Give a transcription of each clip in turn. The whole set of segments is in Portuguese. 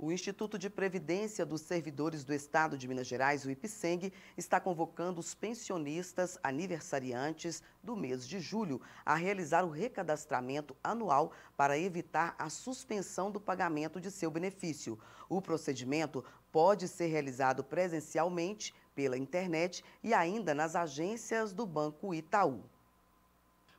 O Instituto de Previdência dos Servidores do Estado de Minas Gerais, o IPSENG, está convocando os pensionistas aniversariantes do mês de julho a realizar o recadastramento anual para evitar a suspensão do pagamento de seu benefício. O procedimento pode ser realizado presencialmente, pela internet e ainda nas agências do Banco Itaú.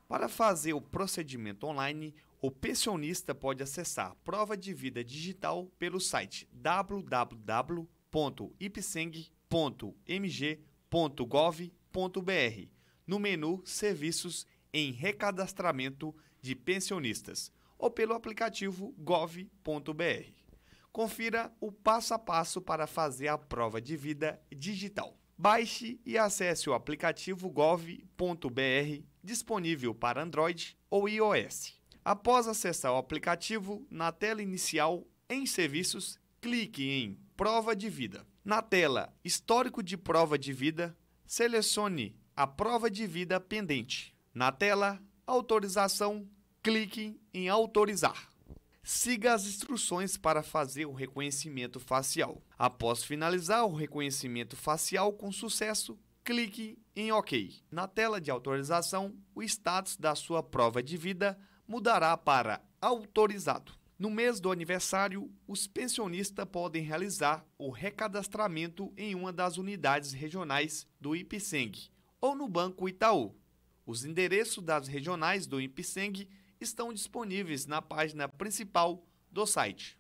Para fazer o procedimento online, o pensionista pode acessar prova de vida digital pelo site www.ipseng.mg.gov.br no menu Serviços em Recadastramento de Pensionistas ou pelo aplicativo gov.br. Confira o passo a passo para fazer a prova de vida digital. Baixe e acesse o aplicativo gov.br disponível para Android ou iOS. Após acessar o aplicativo, na tela inicial, em Serviços, clique em Prova de Vida. Na tela Histórico de Prova de Vida, selecione a prova de vida pendente. Na tela Autorização, clique em Autorizar siga as instruções para fazer o reconhecimento facial. Após finalizar o reconhecimento facial com sucesso, clique em OK. Na tela de autorização, o status da sua prova de vida mudará para autorizado. No mês do aniversário, os pensionistas podem realizar o recadastramento em uma das unidades regionais do IPSENG ou no Banco Itaú. Os endereços das regionais do IPSENG estão disponíveis na página principal do site.